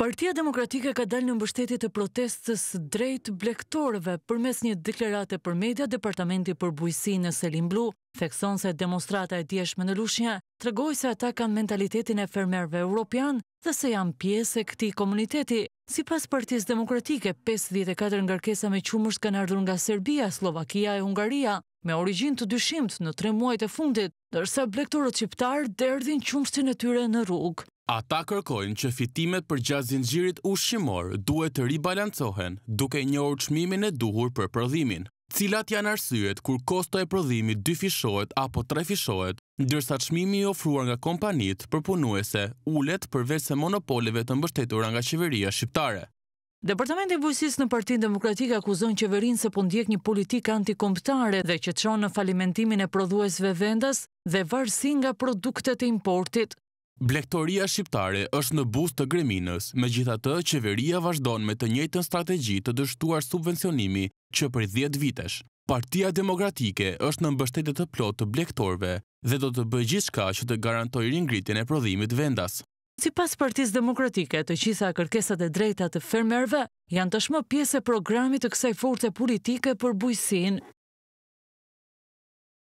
Partia Demokratike ka dalë në mbështetit të protestës drejt blektorëve për mes një deklerate për media, Departamenti për Bujësi në Selim Blu, thekson se demonstrata e tjeshme në Lushnja, tregoj se ata kanë mentalitetin e fermerve europian dhe se janë pjesë e këti komuniteti. Si pas Partis Demokratike, 54 ngarkesa me qumësht kanë ardhur nga Serbia, Slovakia e Hungaria, me origin të dyshimt në tre muajt e fundit, dërsa blektorët qiptarë derdhin qumështin e tyre në rrugë. Ata kërkojnë që fitimet për gjatë u ushqimor duhet të ribalancohen duke njohur çmimin e duhur për prodhimin. Cilat janë arsyet kur kosto e prodhimit dyfishohet apo trefishohet, ndërsa çmimi i ofruar nga kompanitë përpunuese ulet për vese monopoleve të mbështetura nga qeveria shqiptare. Departamenti i Bujqësisë në Partinë Demokratike akuzon qeverinë se po ndjek një politikë antikomptare dhe që çon në falimentimin e prodhuesve vendas dhe varësi nga produktet e importit Blektoria shqiptare është në bus të greminës, me gjitha të qeveria vazhdon me të njëjtën strategi të dështuar subvencionimi që për 10 vitesh. Partia demokratike është në mbështetet të plot të blektorve dhe do të bëjë gjithë shka që të garantoj ringritin e prodhimit vendas. Si pas partiz demokratike të qisa kërkesat e drejta të fermerve, janë të shmë pjese programit të kësaj forte politike për bujësin